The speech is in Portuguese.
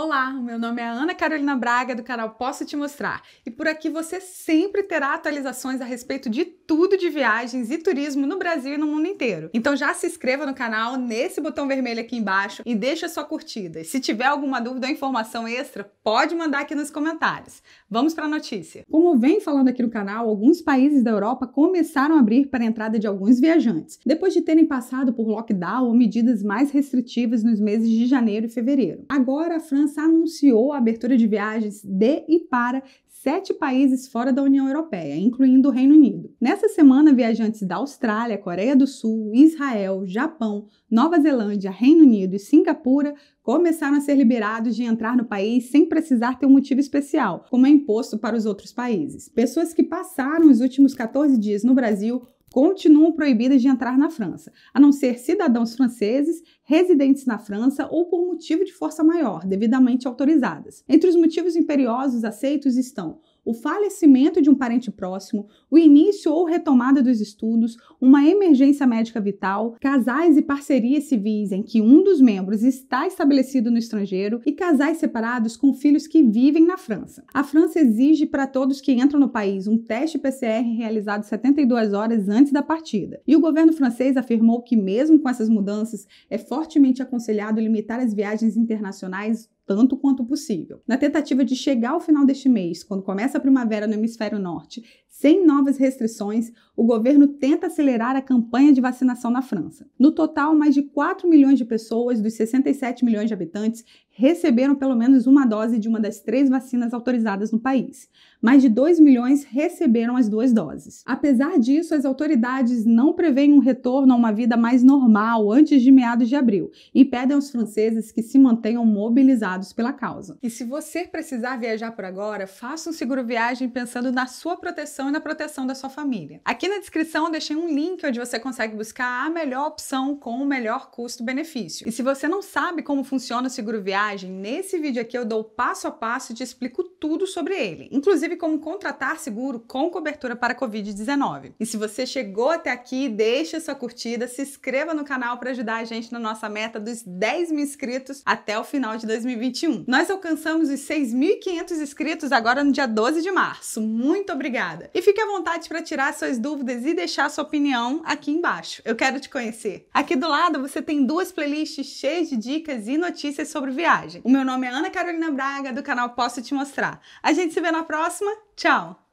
Olá, meu nome é Ana Carolina Braga do canal Posso Te Mostrar e por aqui você sempre terá atualizações a respeito de tudo de viagens e turismo no Brasil e no mundo inteiro. Então já se inscreva no canal nesse botão vermelho aqui embaixo e deixa sua curtida. E se tiver alguma dúvida ou informação extra, pode mandar aqui nos comentários. Vamos para a notícia. Como vem falando aqui no canal, alguns países da Europa começaram a abrir para a entrada de alguns viajantes, depois de terem passado por lockdown ou medidas mais restritivas nos meses de janeiro e fevereiro. Agora a França França anunciou a abertura de viagens de e para sete países fora da União Europeia, incluindo o Reino Unido. Nessa semana, viajantes da Austrália, Coreia do Sul, Israel, Japão, Nova Zelândia, Reino Unido e Singapura começaram a ser liberados de entrar no país sem precisar ter um motivo especial, como é imposto para os outros países. Pessoas que passaram os últimos 14 dias no Brasil continuam proibidas de entrar na França, a não ser cidadãos franceses residentes na França ou por motivo de força maior, devidamente autorizadas. Entre os motivos imperiosos aceitos estão o falecimento de um parente próximo, o início ou retomada dos estudos, uma emergência médica vital, casais e parcerias civis em que um dos membros está estabelecido no estrangeiro e casais separados com filhos que vivem na França. A França exige para todos que entram no país um teste PCR realizado 72 horas antes da partida. E o governo francês afirmou que mesmo com essas mudanças é fortemente aconselhado limitar as viagens internacionais tanto quanto possível. Na tentativa de chegar ao final deste mês, quando começa a primavera no hemisfério norte, sem novas restrições, o governo tenta acelerar a campanha de vacinação na França. No total, mais de 4 milhões de pessoas dos 67 milhões de habitantes receberam pelo menos uma dose de uma das três vacinas autorizadas no país. Mais de 2 milhões receberam as duas doses. Apesar disso, as autoridades não preveem um retorno a uma vida mais normal antes de meados de abril e pedem aos franceses que se mantenham mobilizados pela causa. E se você precisar viajar por agora, faça um seguro viagem pensando na sua proteção e na proteção da sua família. Aqui na descrição eu deixei um link onde você consegue buscar a melhor opção com o melhor custo-benefício. E se você não sabe como funciona o seguro viagem, nesse vídeo aqui eu dou passo a passo e te explico tudo sobre ele, inclusive como contratar seguro com cobertura para Covid-19. E se você chegou até aqui, deixa sua curtida, se inscreva no canal para ajudar a gente na nossa meta dos 10 mil inscritos até o final de 2021. Nós alcançamos os 6.500 inscritos agora no dia 12 de março. Muito obrigada! E fique à vontade para tirar suas dúvidas e deixar sua opinião aqui embaixo. Eu quero te conhecer. Aqui do lado você tem duas playlists cheias de dicas e notícias sobre viagem. O meu nome é Ana Carolina Braga, do canal Posso Te Mostrar. A gente se vê na próxima. Tchau!